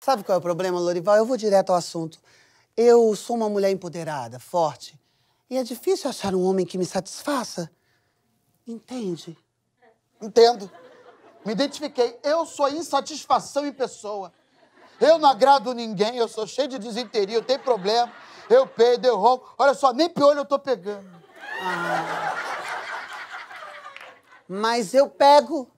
Sabe qual é o problema, Lorival? Eu vou direto ao assunto. Eu sou uma mulher empoderada, forte. E é difícil achar um homem que me satisfaça. Entende? Entendo. Me identifiquei. Eu sou insatisfação em pessoa. Eu não agrado ninguém, eu sou cheio de desinteria, eu tenho problema. Eu peido, eu rompo. Olha só, nem piolho eu tô pegando. Ah. Mas eu pego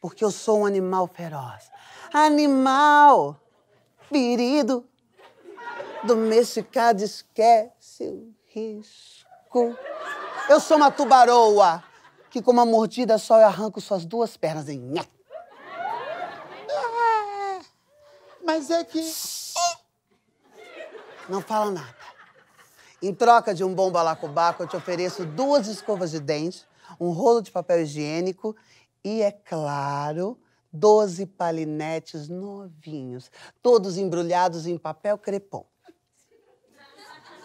porque eu sou um animal feroz animal ferido, domesticado, esquece o risco. Eu sou uma tubaroa que, com uma mordida só, eu arranco suas duas pernas em. Ah, mas é que. Não fala nada. Em troca de um bom balacobaco, eu te ofereço duas escovas de dente, um rolo de papel higiênico e, é claro, doze palinetes novinhos, todos embrulhados em papel crepom.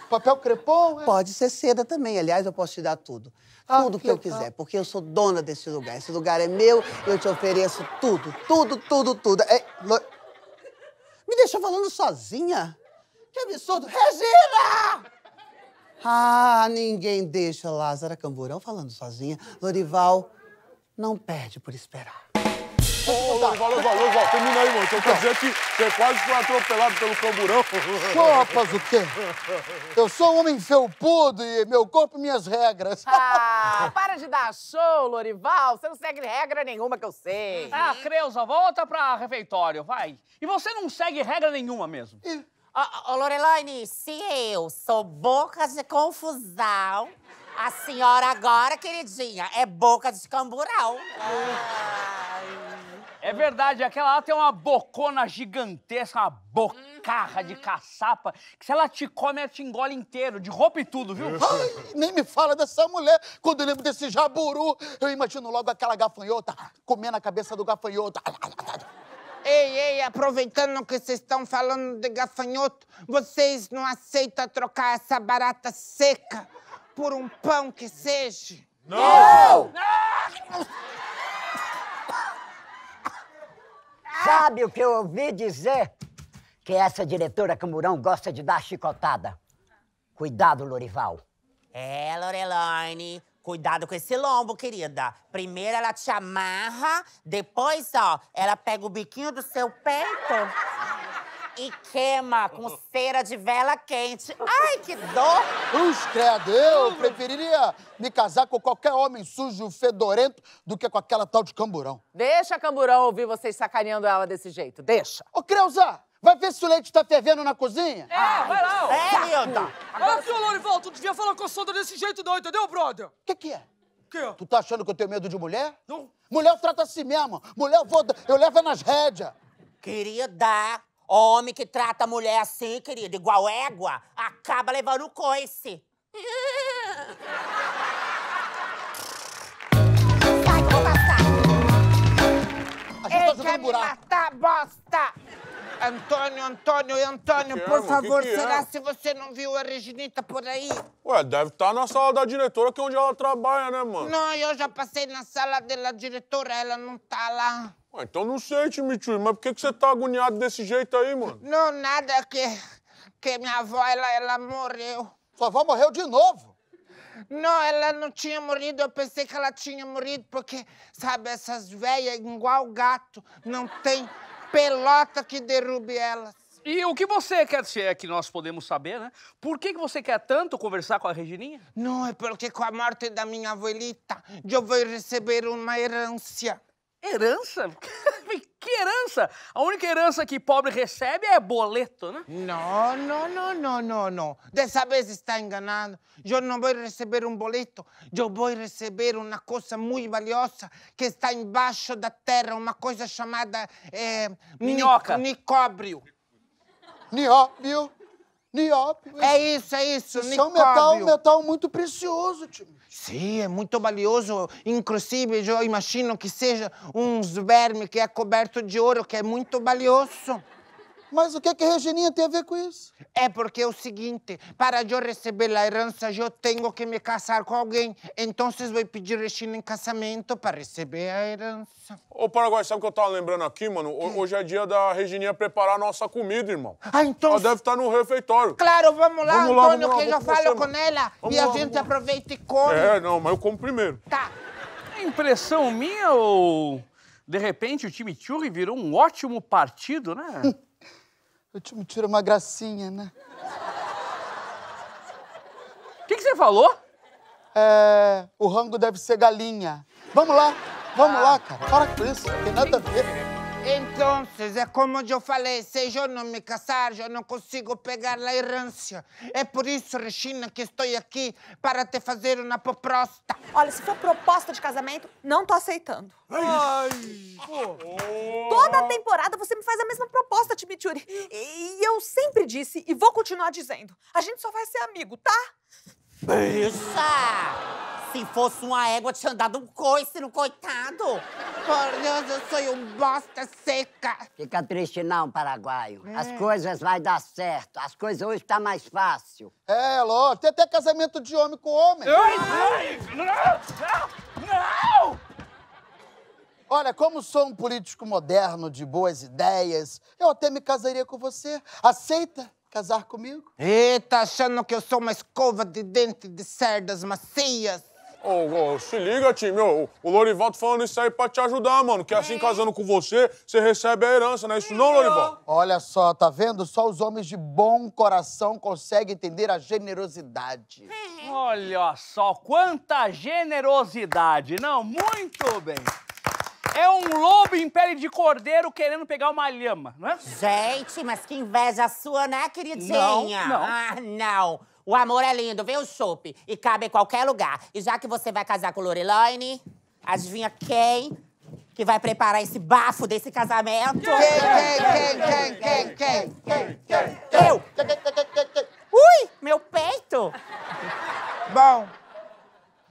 Papel crepom? É? Pode ser seda também. Aliás, eu posso te dar tudo. Ah, tudo que, que eu quiser, porque eu sou dona desse lugar. Esse lugar é meu, eu te ofereço tudo, tudo, tudo, tudo. É... Me deixou falando sozinha? Que absurdo! Regina! Ah, ninguém deixa Lázara Camburão falando sozinha. Lorival, não perde por esperar. Ô, ô, Lorival, termina aí, irmão. Só quer dizer que você é quase foi atropelado pelo camburão. Sou, rapaz, o quê? Eu sou um homem felpudo e meu corpo, minhas regras. Ah, para de dar show, Lorival. Você não segue regra nenhuma que eu sei. Ah, Creuza, volta pra refeitório, vai. E você não segue regra nenhuma mesmo. E... Ô, Lorelaine, se eu sou boca de confusão, a senhora agora, queridinha, é boca de camburão. Ah. É verdade, aquela lá tem uma bocona gigantesca, uma bocarra uhum. de caçapa, que se ela te come, ela te engole inteiro, de roupa e tudo, viu? Ai, nem me fala dessa mulher. Quando eu lembro desse jaburu, eu imagino logo aquela gafanhota comendo a cabeça do gafanhoto. Ei, ei, aproveitando que vocês estão falando de gafanhoto, vocês não aceitam trocar essa barata seca por um pão que seja? Não! Não! não! Sabe o que eu ouvi dizer? Que essa diretora Camurão gosta de dar chicotada. Cuidado, Lorival. É, Lorelaine, Cuidado com esse lombo, querida. Primeiro ela te amarra, depois, ó, ela pega o biquinho do seu peito e queima com cera de vela quente. Ai, que dor! Os credo, eu preferiria me casar com qualquer homem sujo, fedorento, do que com aquela tal de Camburão. Deixa a Camburão ouvir vocês sacaneando ela desse jeito, deixa. Ô, Creuza, vai ver se o leite tá fervendo na cozinha? É, Ai, vai lá. Ó. É, Nilda. Agora... Ô, seu Lorival, tu devia falar com a Sandra desse jeito não, entendeu, brother? O que que é? Que? Tu tá achando que eu tenho medo de mulher? Não. Mulher trata assim mesmo. Mulher eu, vou, eu levo nas rédeas. Querida. Homem que trata a mulher assim, querido, igual égua, acaba levando o coice. Sai, vou matar! A gente tá Ei, tá quer me buraco. matar, bosta! Antônio, Antônio, Antônio, que é, por favor, que será é? se você não viu a Reginita por aí? Ué, deve estar tá na sala da diretora, que é onde ela trabalha, né, mano? Não, eu já passei na sala da diretora, ela não tá lá. Ué, então não sei, Timichu, mas por que, que você tá agoniado desse jeito aí, mano? Não, nada, que, que minha avó, ela, ela morreu. Sua avó morreu de novo? Não, ela não tinha morrido. Eu pensei que ela tinha morrido porque, sabe, essas velhas igual gato não tem pelota que derrube elas. E o que você quer dizer é que nós podemos saber, né? Por que, que você quer tanto conversar com a Regininha? Não, é porque com a morte da minha abuelita, eu vou receber uma herança. Herança? sabe que herança. A única herança que pobre recebe é boleto, né? Não, não, não, não, não, não. Dessa vez está enganado. Eu não vou receber um boleto. Eu vou receber uma coisa muito valiosa que está embaixo da terra, uma coisa chamada... É, eh, Minhoca. Nicóbrio. Nióbio. Nióbio. É isso, é isso. Isso é um metal, metal muito precioso, Timóteo. Sim, é muito valioso. Inclusive, eu imagino que seja um verme que é coberto de ouro, que é muito valioso. Mas o que, é que Regininha tem a ver com isso? É porque é o seguinte: para eu receber a herança, eu tenho que me casar com alguém. Então, vou pedir Regina em casamento para receber a herança. Ô, Paraguai, sabe o que eu tava lembrando aqui, mano? Hoje é dia da Regininha preparar a nossa comida, irmão. Ah, então. Ela deve estar tá no refeitório. Claro, vamos lá, vamos lá Antônio, vamos lá, que eu falo você, com ela e lá, a gente aproveita e come. É, não, mas eu como primeiro. Tá. É impressão minha ou. De repente, o time Churri virou um ótimo partido, né? te, me tiro uma gracinha, né? O que, que, você falou? É. O rango deve ser galinha. Vamos lá, vamos ah. lá, cara. Para com isso, não tem nada a ver. Então, é como eu falei, se eu não me casar, eu não consigo pegar a herança. É por isso, Regina, que estou aqui para te fazer uma proposta. Olha, se for proposta de casamento, não tô aceitando. Ai! Toda temporada você me faz a mesma proposta, Timichuri. E, e eu sempre disse, e vou continuar dizendo, a gente só vai ser amigo, tá? Pensa! Se fosse uma égua, tinha dado um coice no coitado. Por Deus, eu sou um bosta seca. Fica triste não, paraguaio. É. As coisas vai dar certo. As coisas hoje tá mais fácil. É, Ló. Tem até casamento de homem com homem. Ai, ai, não, não, não! Olha, como sou um político moderno de boas ideias, eu até me casaria com você. Aceita casar comigo? Eita, achando que eu sou uma escova de dente de cerdas macias? Ô, oh, se liga, time. o Lorival tá falando isso aí pra te ajudar, mano. Que assim, casando com você, você recebe a herança, não é isso não, Lorival? Olha só, tá vendo? Só os homens de bom coração conseguem entender a generosidade. Olha só, quanta generosidade. Não, muito bem. É um lobo em pele de cordeiro querendo pegar uma lhama, não é? Gente, mas que inveja sua, né, queridinha? Não, não. Ah, não. O amor é lindo, vem o chope e cabe em qualquer lugar. E já que você vai casar com Lorelaine, adivinha quem que vai preparar esse bafo desse casamento? Quem, quem, quem, quem, quem, quem, quem? quem? Eu! Ui, meu peito! Bom,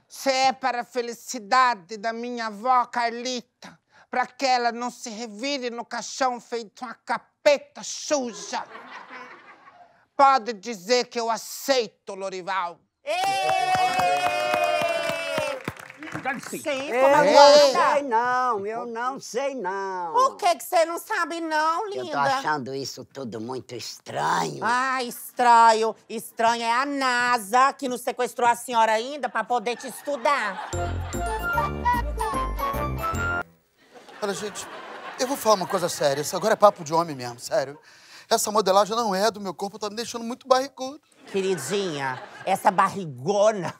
se é para a felicidade da minha avó Carlita, para que ela não se revire no caixão feito uma capeta suja pode dizer que eu aceito Lorival. Sim, eu é. é. não sei não, eu não sei não. O que que você não sabe não, linda? Eu tô achando isso tudo muito estranho. Ah, estranho. Estranho é a NASA que nos sequestrou a senhora ainda pra poder te estudar. Olha, gente, eu vou falar uma coisa séria. Isso agora é papo de homem mesmo, sério essa modelagem não é do meu corpo, tá me deixando muito barrigudo. Queridinha, essa barrigona.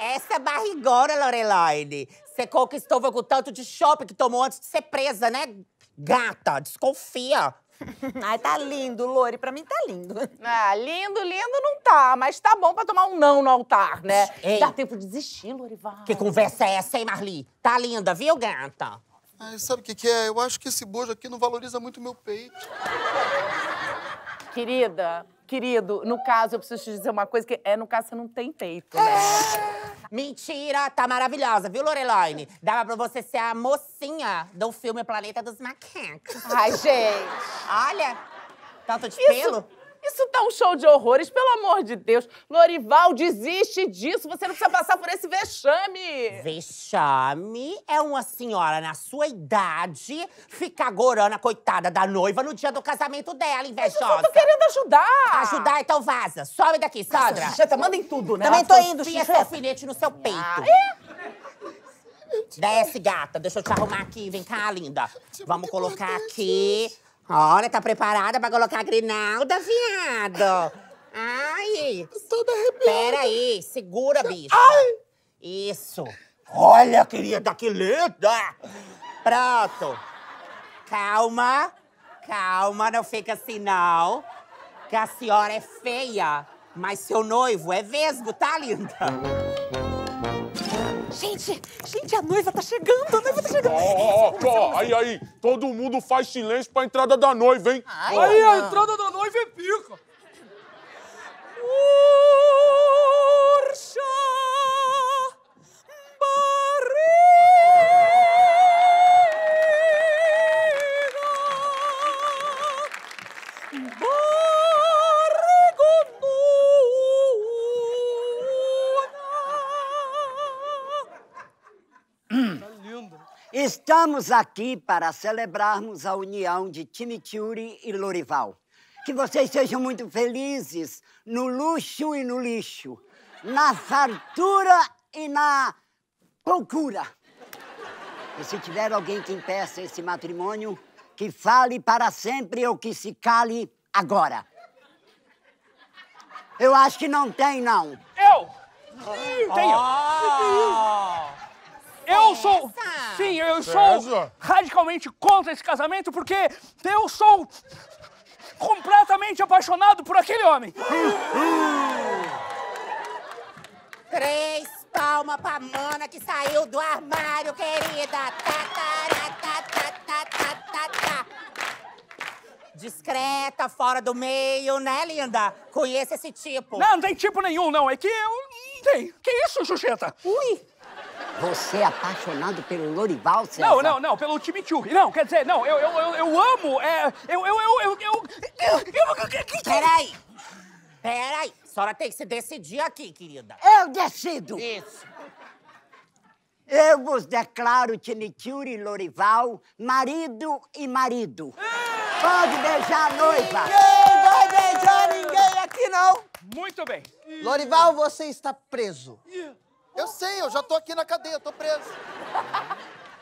Essa barrigona, Loreloide. Você conquistou com tanto de shopping que tomou antes de ser presa, né? Gata, desconfia. Ai, tá lindo, Lore. Pra mim tá lindo. Ah, lindo, lindo não tá, mas tá bom pra tomar um não no altar, né? Ei. Dá tempo de desistir, Lorival. Que conversa é essa, hein, Marli? Tá linda, viu, gata? sabe o que, que é? Eu acho que esse bojo aqui não valoriza muito meu peito. Querida, querido, no caso, eu preciso te dizer uma coisa que é, no caso, você não tem peito, né? É. Mentira, tá maravilhosa, viu, Loreline? Dava pra você ser a mocinha do filme Planeta dos Macacos. Ai, gente. Olha, tanto de Isso... pelo. Isso tá um show de horrores, pelo amor de Deus. Lorival, desiste disso. Você não precisa passar por esse vexame. Vexame é uma senhora na sua idade ficar gorando a coitada da noiva no dia do casamento dela, invejosa. Mas eu tô querendo ajudar. Ajudar, então vaza. Some daqui, Sandra. Xixeta, em tudo, né? Também Ela tô indo, Xixeta. Fia alfinete no seu ah. peito. Ah, é? Desce, gata. Deixa eu te arrumar aqui. Vem cá, linda. Vamos colocar aqui Olha, tá preparada pra colocar a grinalda, viado? Ai! Toda arrepiada. Peraí, segura, bicho. Ai! Isso. Olha, querida, que linda! Pronto. Calma, calma, não fica assim, não. Que a senhora é feia, mas seu noivo é vesgo, tá, linda? Gente, gente, a noiva tá chegando, a noiva tá chegando. Ó, ó, ó, aí, aí, todo mundo faz silêncio pra entrada da noiva, hein? Ai, aí, não. a entrada da noiva é pica. Urcha! Estamos aqui para celebrarmos a união de Timitiuri e Lorival. Que vocês sejam muito felizes no luxo e no lixo, na fartura e na loucura. E se tiver alguém que impeça esse matrimônio, que fale para sempre ou que se cale agora. Eu acho que não tem, não. Eu! Sim, tenho! Oh. Ah! eu sou. Sim, eu sou radicalmente contra esse casamento porque eu sou completamente apaixonado por aquele homem. Três palmas pra mana que saiu do armário, querida. Tá, tá, tá, Discreta, fora do meio, né, linda? Conheço esse tipo. Não, não tem tipo nenhum, não. É que eu. tem. Que isso, Xuxeta? Ui! Você é apaixonado pelo Lorival, César? Não, não, não, pelo Chimichurri. Não, quer dizer, não, eu, eu, eu, eu amo, é, eu, eu, eu, eu, eu, eu, eu... Peraí, peraí, a senhora tem que se decidir aqui, querida. Eu decido. Isso. Eu vos declaro Chimichurri e Lorival marido e marido. É. Pode beijar a noiva. Ninguém vai beijar ninguém aqui, não. Muito bem. Lorival, você está preso. Yeah. Eu sei, eu já tô aqui na cadeia, tô preso.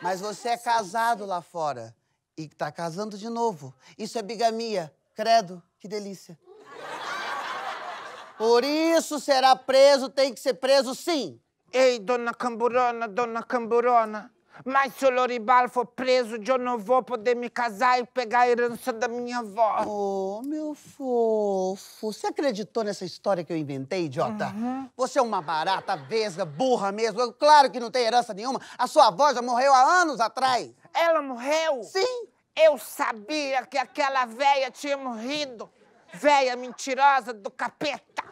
Mas você é casado lá fora e tá casando de novo. Isso é bigamia. Credo, que delícia. Por isso será preso, tem que ser preso sim. Ei, dona Camburona, dona Camburona. Mas se o Lorival for preso, eu não vou poder me casar e pegar a herança da minha avó. Oh, meu fofo. Você acreditou nessa história que eu inventei, idiota? Uhum. Você é uma barata, vesga, burra mesmo. Eu, claro que não tem herança nenhuma. A sua avó já morreu há anos atrás. Ela morreu? Sim. Eu sabia que aquela véia tinha morrido. Véia mentirosa do capeta.